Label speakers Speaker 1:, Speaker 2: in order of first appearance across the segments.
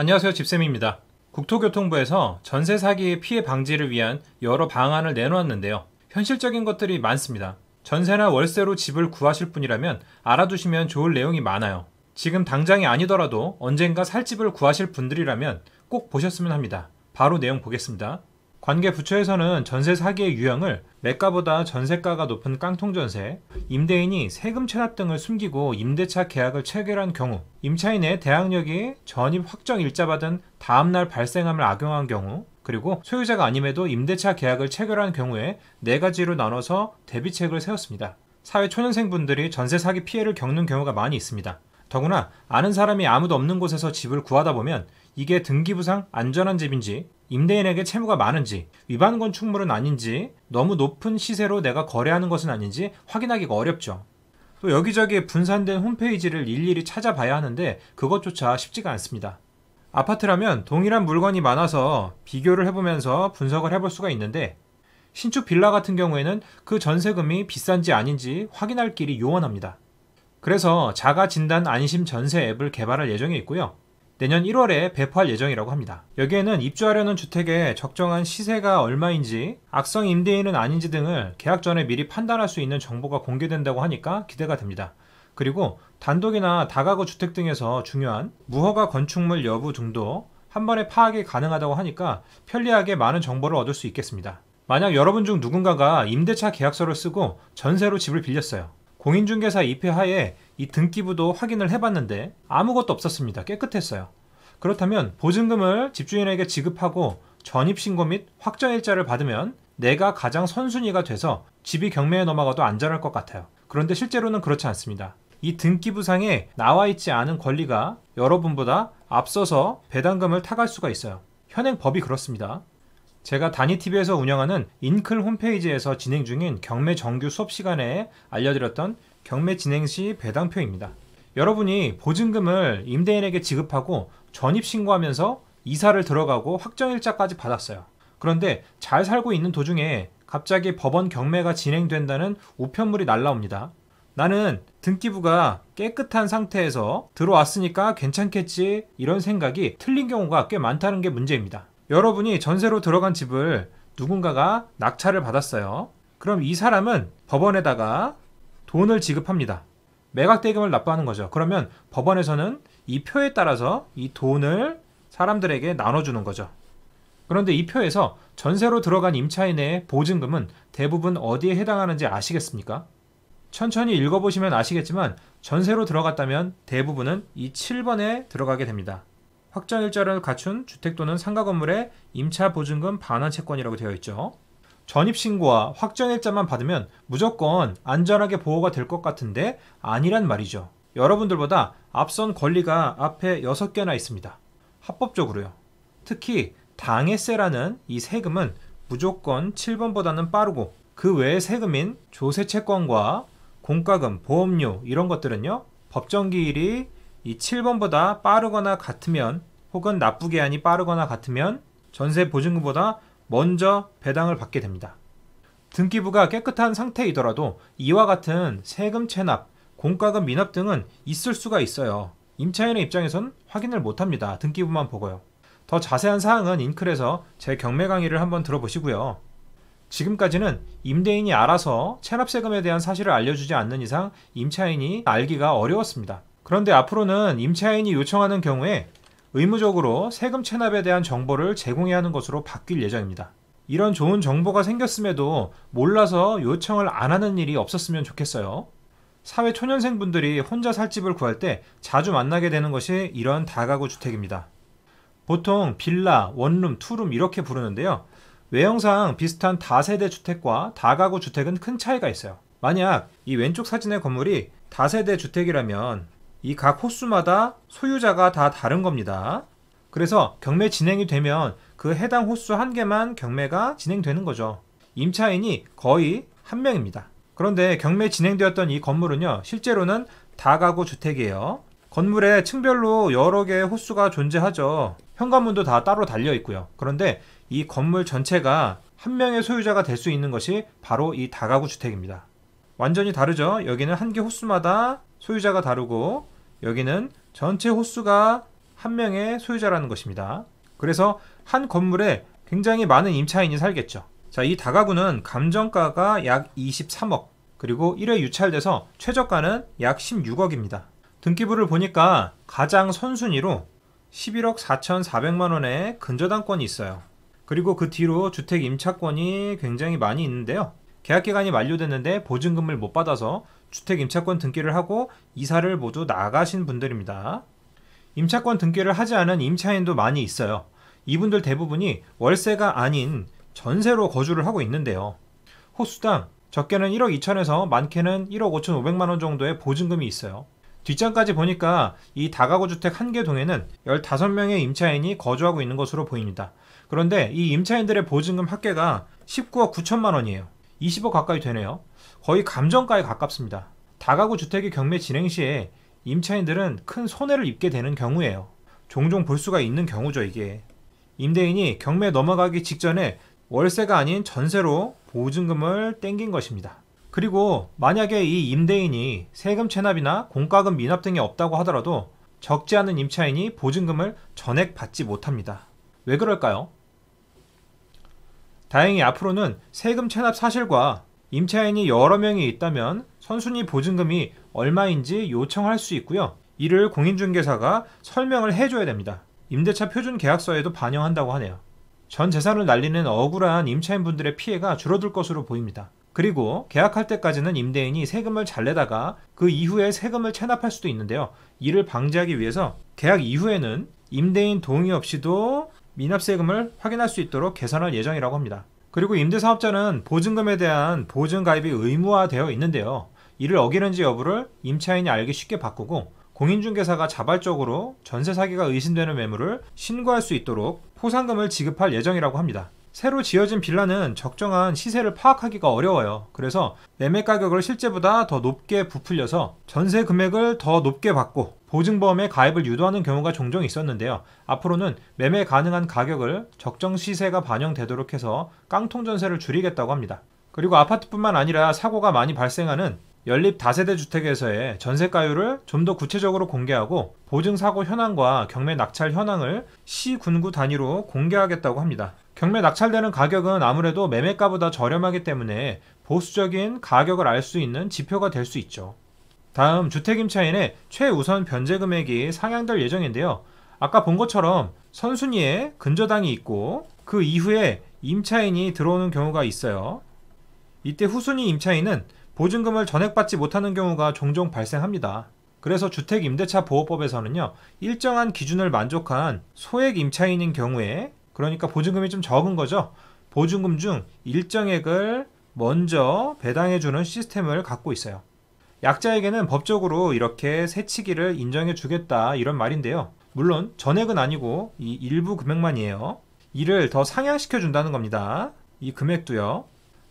Speaker 1: 안녕하세요 집쌤입니다. 국토교통부에서 전세 사기의 피해 방지를 위한 여러 방안을 내놓았는데요. 현실적인 것들이 많습니다. 전세나 월세로 집을 구하실 분이라면 알아두시면 좋을 내용이 많아요. 지금 당장이 아니더라도 언젠가 살 집을 구하실 분들이라면 꼭 보셨으면 합니다. 바로 내용 보겠습니다. 관계 부처에서는 전세 사기의 유형을 매가보다 전세가가 높은 깡통 전세, 임대인이 세금 체납 등을 숨기고 임대차 계약을 체결한 경우, 임차인의 대항력이 전입 확정 일자 받은 다음날 발생함을 악용한 경우, 그리고 소유자가 아님에도 임대차 계약을 체결한 경우에 네 가지로 나눠서 대비책을 세웠습니다. 사회 초년생 분들이 전세 사기 피해를 겪는 경우가 많이 있습니다. 더구나 아는 사람이 아무도 없는 곳에서 집을 구하다 보면 이게 등기부상 안전한 집인지 임대인에게 채무가 많은지 위반 건축물은 아닌지 너무 높은 시세로 내가 거래하는 것은 아닌지 확인하기가 어렵죠. 또 여기저기 분산된 홈페이지를 일일이 찾아봐야 하는데 그것조차 쉽지가 않습니다. 아파트라면 동일한 물건이 많아서 비교를 해보면서 분석을 해볼 수가 있는데 신축 빌라 같은 경우에는 그 전세금이 비싼지 아닌지 확인할 길이 요원합니다. 그래서 자가 진단 안심 전세 앱을 개발할 예정에 있고요. 내년 1월에 배포할 예정이라고 합니다. 여기에는 입주하려는 주택의 적정한 시세가 얼마인지, 악성 임대인은 아닌지 등을 계약 전에 미리 판단할 수 있는 정보가 공개된다고 하니까 기대가 됩니다. 그리고 단독이나 다가구 주택 등에서 중요한 무허가 건축물 여부 등도 한 번에 파악이 가능하다고 하니까 편리하게 많은 정보를 얻을 수 있겠습니다. 만약 여러분 중 누군가가 임대차 계약서를 쓰고 전세로 집을 빌렸어요. 공인중개사 입회 하에 이 등기부도 확인을 해봤는데 아무것도 없었습니다. 깨끗했어요. 그렇다면 보증금을 집주인에게 지급하고 전입신고 및 확정일자를 받으면 내가 가장 선순위가 돼서 집이 경매에 넘어가도 안전할 것 같아요. 그런데 실제로는 그렇지 않습니다. 이 등기부상에 나와 있지 않은 권리가 여러분보다 앞서서 배당금을 타갈 수가 있어요. 현행 법이 그렇습니다. 제가 단위 t v 에서 운영하는 인클 홈페이지에서 진행 중인 경매 정규 수업 시간에 알려드렸던 경매 진행 시 배당표입니다. 여러분이 보증금을 임대인에게 지급하고 전입 신고하면서 이사를 들어가고 확정일자까지 받았어요. 그런데 잘 살고 있는 도중에 갑자기 법원 경매가 진행된다는 우편물이 날라옵니다. 나는 등기부가 깨끗한 상태에서 들어왔으니까 괜찮겠지 이런 생각이 틀린 경우가 꽤 많다는 게 문제입니다. 여러분이 전세로 들어간 집을 누군가가 낙찰을 받았어요. 그럼 이 사람은 법원에다가 돈을 지급합니다. 매각 대금을 납부하는 거죠. 그러면 법원에서는 이 표에 따라서 이 돈을 사람들에게 나눠주는 거죠. 그런데 이 표에서 전세로 들어간 임차인의 보증금은 대부분 어디에 해당하는지 아시겠습니까? 천천히 읽어보시면 아시겠지만 전세로 들어갔다면 대부분은 이 7번에 들어가게 됩니다. 확정 일자를 갖춘 주택 또는 상가 건물의 임차 보증금 반환 채권이라고 되어 있죠. 전입신고와 확정일자만 받으면 무조건 안전하게 보호가 될 것 같은데 아니란 말이죠. 여러분들보다 앞선 권리가 앞에 6개나 있습니다. 합법적으로요. 특히 당해세라는 이 세금은 무조건 7번보다는 빠르고 그 외의 세금인 조세 채권과 공과금, 보험료 이런 것들은요. 법정기일이 이 7번보다 빠르거나 같으면 혹은 납부 기한이 빠르거나 같으면 전세 보증금보다 먼저 배당을 받게 됩니다. 등기부가 깨끗한 상태이더라도 이와 같은 세금 체납, 공과금 미납 등은 있을 수가 있어요. 임차인의 입장에선 확인을 못합니다. 등기부만 보고요. 더 자세한 사항은 잉클에서 제 경매 강의를 한번 들어보시고요. 지금까지는 임대인이 알아서 체납세금에 대한 사실을 알려주지 않는 이상 임차인이 알기가 어려웠습니다. 그런데 앞으로는 임차인이 요청하는 경우에 의무적으로 세금 체납에 대한 정보를 제공해야 하는 것으로 바뀔 예정입니다. 이런 좋은 정보가 생겼음에도 몰라서 요청을 안 하는 일이 없었으면 좋겠어요. 사회 초년생분들이 혼자 살 집을 구할 때 자주 만나게 되는 것이 이런 다가구 주택입니다. 보통 빌라, 원룸, 투룸 이렇게 부르는데요. 외형상 비슷한 다세대 주택과 다가구 주택은 큰 차이가 있어요. 만약 이 왼쪽 사진의 건물이 다세대 주택이라면 이각 호수마다 소유자가 다 다른 겁니다. 그래서 경매 진행이 되면 그 해당 호수 한 개만 경매가 진행되는 거죠. 임차인이 거의 한 명입니다. 그런데 경매 진행되었던 이 건물은요, 실제로는 다가구 주택이에요. 건물에 층별로 여러 개의 호수가 존재하죠. 현관문도 다 따로 달려 있고요. 그런데 이 건물 전체가 한 명의 소유자가 될 수 있는 것이 바로 이 다가구 주택입니다. 완전히 다르죠. 여기는 한 개 호수마다 소유자가 다르고 여기는 전체 호수가 한 명의 소유자라는 것입니다. 그래서 한 건물에 굉장히 많은 임차인이 살겠죠. 자, 이 다가구는 감정가가 약 23억, 그리고 1회 유찰돼서 최저가는 약 16억입니다. 등기부를 보니까 가장 선순위로 11억 4,400만 원의 근저당권이 있어요. 그리고 그 뒤로 주택 임차권이 굉장히 많이 있는데요. 계약 기간이 만료됐는데 보증금을 못 받아서 주택 임차권 등기를 하고 이사를 모두 나가신 분들입니다. 임차권 등기를 하지 않은 임차인도 많이 있어요. 이분들 대부분이 월세가 아닌 전세로 거주를 하고 있는데요. 호수당 적게는 1억 2천에서 많게는 1억 5천 5백만 원 정도의 보증금이 있어요. 뒷장까지 보니까 이 다가구 주택 한 개 동에는 15명의 임차인이 거주하고 있는 것으로 보입니다. 그런데 이 임차인들의 보증금 합계가 19억 9천만 원이에요. 20억 가까이 되네요. 거의 감정가에 가깝습니다. 다가구 주택의 경매 진행 시에 임차인들은 큰 손해를 입게 되는 경우예요. 종종 볼 수가 있는 경우죠, 이게. 임대인이 경매 넘어가기 직전에 월세가 아닌 전세로 보증금을 땡긴 것입니다. 그리고 만약에 이 임대인이 세금 체납이나 공과금 미납 등이 없다고 하더라도 적지 않은 임차인이 보증금을 전액 받지 못합니다. 왜 그럴까요? 다행히 앞으로는 세금 체납 사실과 임차인이 여러 명이 있다면 선순위 보증금이 얼마인지 요청할 수 있고요. 이를 공인중개사가 설명을 해줘야 됩니다. 임대차 표준 계약서에도 반영한다고 하네요. 전 재산을 날리는 억울한 임차인분들의 피해가 줄어들 것으로 보입니다. 그리고 계약할 때까지는 임대인이 세금을 잘 내다가 그 이후에 세금을 체납할 수도 있는데요. 이를 방지하기 위해서 계약 이후에는 임대인 동의 없이도 미납세금을 확인할 수 있도록 개선할 예정이라고 합니다. 그리고 임대사업자는 보증금에 대한 보증가입이 의무화되어 있는데요. 이를 어기는지 여부를 임차인이 알기 쉽게 바꾸고 공인중개사가 자발적으로 전세 사기가 의심되는 매물을 신고할 수 있도록 포상금을 지급할 예정이라고 합니다. 새로 지어진 빌라는 적정한 시세를 파악하기가 어려워요. 그래서 매매 가격을 실제보다 더 높게 부풀려서 전세 금액을 더 높게 받고 보증보험에 가입을 유도하는 경우가 종종 있었는데요. 앞으로는 매매 가능한 가격을 적정 시세가 반영되도록 해서 깡통 전세를 줄이겠다고 합니다. 그리고 아파트뿐만 아니라 사고가 많이 발생하는 연립 다세대 주택에서의 전세가율을 좀 더 구체적으로 공개하고 보증사고 현황과 경매 낙찰 현황을 시, 군구 단위로 공개하겠다고 합니다. 경매 낙찰되는 가격은 아무래도 매매가보다 저렴하기 때문에 보수적인 가격을 알 수 있는 지표가 될 수 있죠. 다음 주택임차인의 최우선 변제 금액이 상향될 예정인데요. 아까 본 것처럼 선순위에 근저당이 있고 그 이후에 임차인이 들어오는 경우가 있어요. 이때 후순위 임차인은 보증금을 전액받지 못하는 경우가 종종 발생합니다. 그래서 주택임대차보호법에서는요, 일정한 기준을 만족한 소액 임차인인 경우에, 그러니까 보증금이 좀 적은 거죠. 보증금 중 일정액을 먼저 배당해주는 시스템을 갖고 있어요. 약자에게는 법적으로 이렇게 새치기를 인정해주겠다 이런 말인데요. 물론 전액은 아니고 이 일부 금액만이에요. 이를 더 상향시켜준다는 겁니다. 이 금액도요.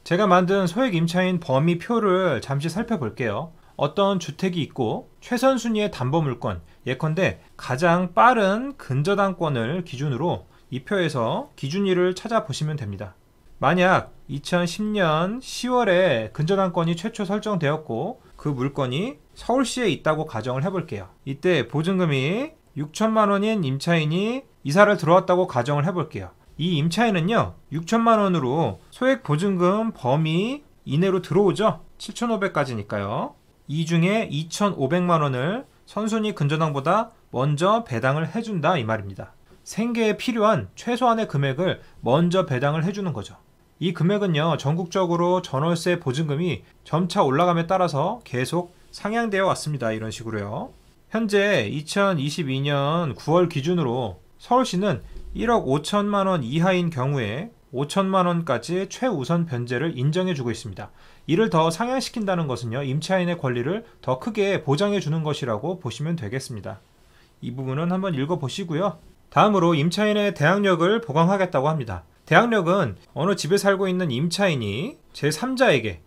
Speaker 1: 제가 만든 소액 임차인 범위 표를 잠시 살펴볼게요. 어떤 주택이 있고 최선순위의 담보물건 예컨대 가장 빠른 근저당권을 기준으로 이 표에서 기준일을 찾아보시면 됩니다. 만약 2010년 10월에 근저당권이 최초 설정되었고 그 물건이 서울시에 있다고 가정을 해볼게요. 이때 보증금이 6천만 원인 임차인이 이사를 들어왔다고 가정을 해볼게요. 이 임차인은요 6천만 원으로 소액 보증금 범위 이내로 들어오죠 7,500까지니까요 이 중에 2,500만 원을 선순위 근저당보다 먼저 배당을 해준다 이 말입니다 생계에 필요한 최소한의 금액을 먼저 배당을 해주는 거죠 이 금액은요 전국적으로 전월세 보증금이 점차 올라감에 따라서 계속 상향되어 왔습니다 이런 식으로요 현재 2022년 9월 기준으로 서울시는 1억 5천만 원 이하인 경우에 5천만 원까지 최우선 변제를 인정해 주고 있습니다. 이를 더 상향시킨다는 것은요. 임차인의 권리를 더 크게 보장해 주는 것이라고 보시면 되겠습니다. 이 부분은 한번 읽어 보시고요. 다음으로 임차인의 대항력을 보강하겠다고 합니다. 대항력은 어느 집에 살고 있는 임차인이 제3자에게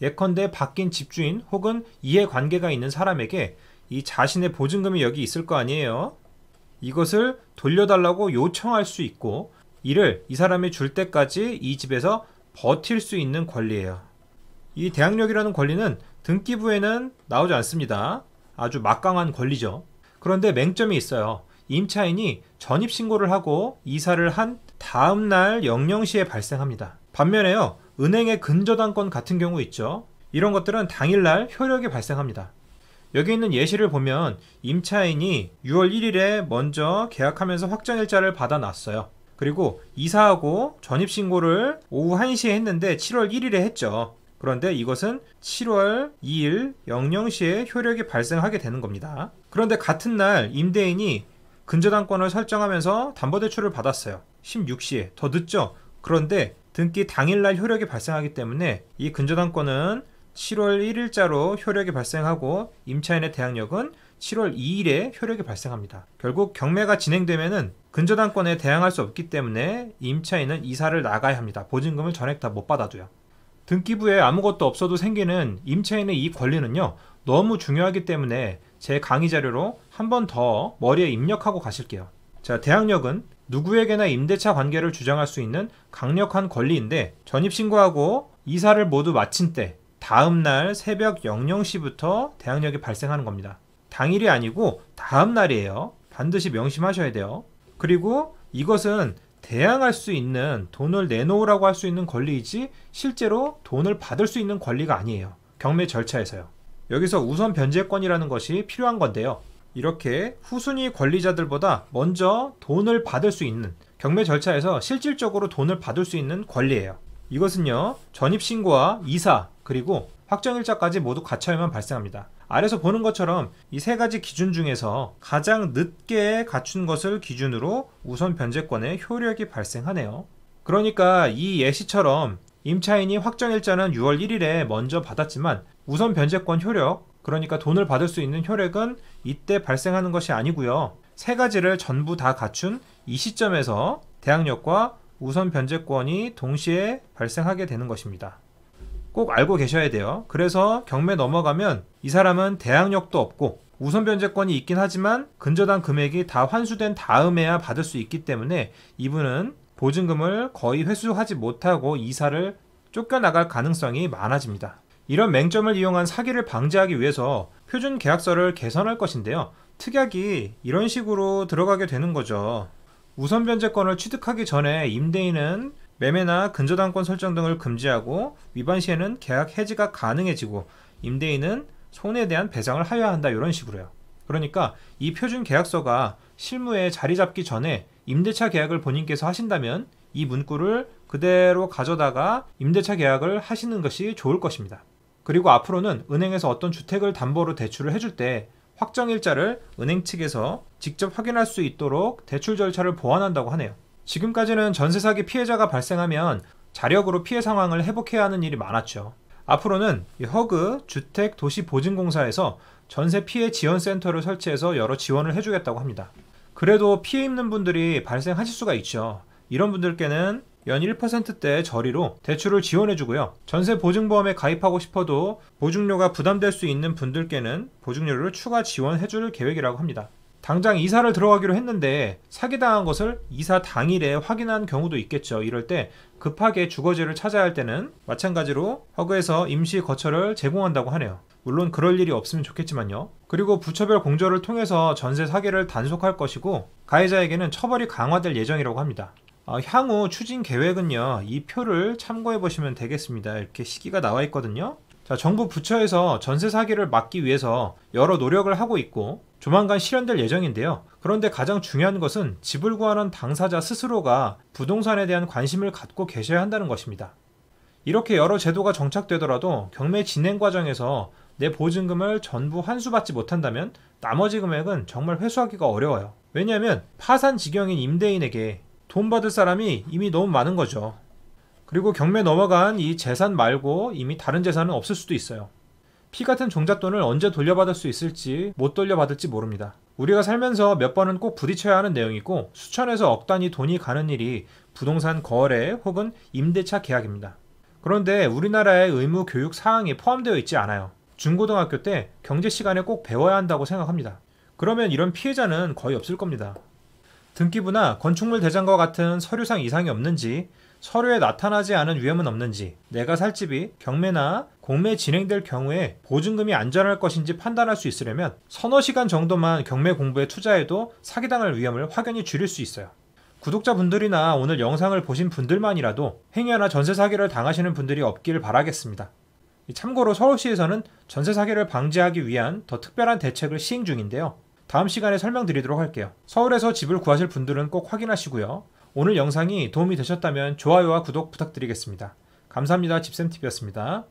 Speaker 1: 예컨대 바뀐 집주인 혹은 이해관계가 있는 사람에게 이 자신의 보증금이 여기 있을 거 아니에요. 이것을 돌려달라고 요청할 수 있고 이를 이 사람이 줄 때까지 이 집에서 버틸 수 있는 권리예요. 이 대항력이라는 권리는 등기부에는 나오지 않습니다. 아주 막강한 권리죠. 그런데 맹점이 있어요. 임차인이 전입 신고를 하고 이사를 한 다음 날 00시에 발생합니다. 반면에요. 은행의 근저당권 같은 경우 있죠. 이런 것들은 당일날 효력이 발생합니다. 여기 있는 예시를 보면 임차인이 6월 1일에 먼저 계약하면서 확정일자를 받아놨어요. 그리고 이사하고 전입신고를 오후 1시에 했는데 7월 1일에 했죠. 그런데 이것은 7월 2일 00시에 효력이 발생하게 되는 겁니다. 그런데 같은 날 임대인이 근저당권을 설정하면서 담보대출을 받았어요. 16시에 더 늦죠? 그런데 등기 당일날 효력이 발생하기 때문에 이 근저당권은 7월 1일자로 효력이 발생하고 임차인의 대항력은 7월 2일에 효력이 발생합니다. 결국 경매가 진행되면은 근저당권에 대항할 수 없기 때문에 임차인은 이사를 나가야 합니다. 보증금을 전액 다 못 받아도요. 등기부에 아무것도 없어도 생기는 임차인의 이 권리는요. 너무 중요하기 때문에 제 강의 자료로 한 번 더 머리에 입력하고 가실게요. 자, 대항력은 누구에게나 임대차 관계를 주장할 수 있는 강력한 권리인데 전입 신고하고 이사를 모두 마친 때 다음 날 새벽 00시부터 대항력이 발생하는 겁니다. 당일이 아니고 다음 날이에요. 반드시 명심하셔야 돼요. 그리고 이것은 대항할 수 있는 돈을 내놓으라고 할 수 있는 권리이지 실제로 돈을 받을 수 있는 권리가 아니에요. 경매 절차에서요. 여기서 우선 변제권이라는 것이 필요한 건데요. 이렇게 후순위 권리자들보다 먼저 돈을 받을 수 있는 경매 절차에서 실질적으로 돈을 받을 수 있는 권리예요. 이것은요 전입신고와 이사 그리고 확정일자까지 모두 갖춰야만 발생합니다. 아래서 보는 것처럼 이 세 가지 기준 중에서 가장 늦게 갖춘 것을 기준으로 우선 변제권의 효력이 발생하네요. 그러니까 이 예시처럼 임차인이 확정일자는 6월 1일에 먼저 받았지만 우선 변제권 효력, 그러니까 돈을 받을 수 있는 효력은 이때 발생하는 것이 아니고요. 세 가지를 전부 다 갖춘 이 시점에서 대항력과 우선 변제권이 동시에 발생하게 되는 것입니다. 꼭 알고 계셔야 돼요. 그래서 경매 넘어가면 이 사람은 대항력도 없고 우선 변제권이 있긴 하지만 근저당 금액이 다 환수된 다음에야 받을 수 있기 때문에 이분은 보증금을 거의 회수하지 못하고 이사를 쫓겨나갈 가능성이 많아집니다. 이런 맹점을 이용한 사기를 방지하기 위해서 표준 계약서를 개선할 것인데요. 특약이 이런 식으로 들어가게 되는 거죠. 우선 변제권을 취득하기 전에 임대인은 매매나 근저당권 설정 등을 금지하고 위반 시에는 계약 해지가 가능해지고 임대인은 손해에 대한 배상을 하여야 한다 이런 식으로요. 그러니까 이 표준 계약서가 실무에 자리 잡기 전에 임대차 계약을 본인께서 하신다면 이 문구를 그대로 가져다가 임대차 계약을 하시는 것이 좋을 것입니다. 그리고 앞으로는 은행에서 어떤 주택을 담보로 대출을 해줄 때 확정 일자를 은행 측에서 직접 확인할 수 있도록 대출 절차를 보완한다고 하네요. 지금까지는 전세 사기 피해자가 발생하면 자력으로 피해 상황을 회복해야 하는 일이 많았죠. 앞으로는 허그 주택 도시 보증공사에서 전세 피해 지원 센터를 설치해서 여러 지원을 해주겠다고 합니다. 그래도 피해 입는 분들이 발생하실 수가 있죠. 이런 분들께는 연 1%대 저리로 대출을 지원해주고요. 전세 보증보험에 가입하고 싶어도 보증료가 부담될 수 있는 분들께는 보증료를 추가 지원해줄 계획이라고 합니다. 당장 이사를 들어가기로 했는데 사기당한 것을 이사 당일에 확인한 경우도 있겠죠. 이럴 때 급하게 주거지를 찾아야 할 때는 마찬가지로 허그에서 임시 거처를 제공한다고 하네요. 물론 그럴 일이 없으면 좋겠지만요. 그리고 부처별 공조를 통해서 전세 사기를 단속할 것이고 가해자에게는 처벌이 강화될 예정이라고 합니다. 아, 향후 추진 계획은요 이 표를 참고해 보시면 되겠습니다 이렇게 시기가 나와 있거든요 자 정부 부처에서 전세 사기를 막기 위해서 여러 노력을 하고 있고 조만간 실현될 예정인데요 그런데 가장 중요한 것은 집을 구하는 당사자 스스로가 부동산에 대한 관심을 갖고 계셔야 한다는 것입니다 이렇게 여러 제도가 정착되더라도 경매 진행 과정에서 내 보증금을 전부 환수받지 못한다면 나머지 금액은 정말 회수하기가 어려워요 왜냐하면 파산 지경인 임대인에게 돈 받을 사람이 이미 너무 많은 거죠. 그리고 경매 넘어간 이 재산 말고 이미 다른 재산은 없을 수도 있어요. 피 같은 종잣돈을 언제 돌려받을 수 있을지 못 돌려받을지 모릅니다. 우리가 살면서 몇 번은 꼭 부딪혀야 하는 내용이고 수천에서 억 단위 돈이 가는 일이 부동산 거래 혹은 임대차 계약입니다. 그런데 우리나라의 의무 교육 사항이 포함되어 있지 않아요. 중고등학교 때 경제 시간에 꼭 배워야 한다고 생각합니다. 그러면 이런 피해자는 거의 없을 겁니다. 등기부나 건축물 대장과 같은 서류상 이상이 없는지 서류에 나타나지 않은 위험은 없는지 내가 살 집이 경매나 공매 진행될 경우에 보증금이 안전할 것인지 판단할 수 있으려면 서너 시간 정도만 경매 공부에 투자해도 사기당할 위험을 확연히 줄일 수 있어요. 구독자분들이나 오늘 영상을 보신 분들만이라도 행여나 전세 사기를 당하시는 분들이 없기를 바라겠습니다. 참고로 서울시에서는 전세 사기를 방지하기 위한 더 특별한 대책을 시행 중인데요. 다음 시간에 설명드리도록 할게요. 서울에서 집을 구하실 분들은 꼭 확인하시고요. 오늘 영상이 도움이 되셨다면 좋아요와 구독 부탁드리겠습니다. 감사합니다. 집쌤TV였습니다.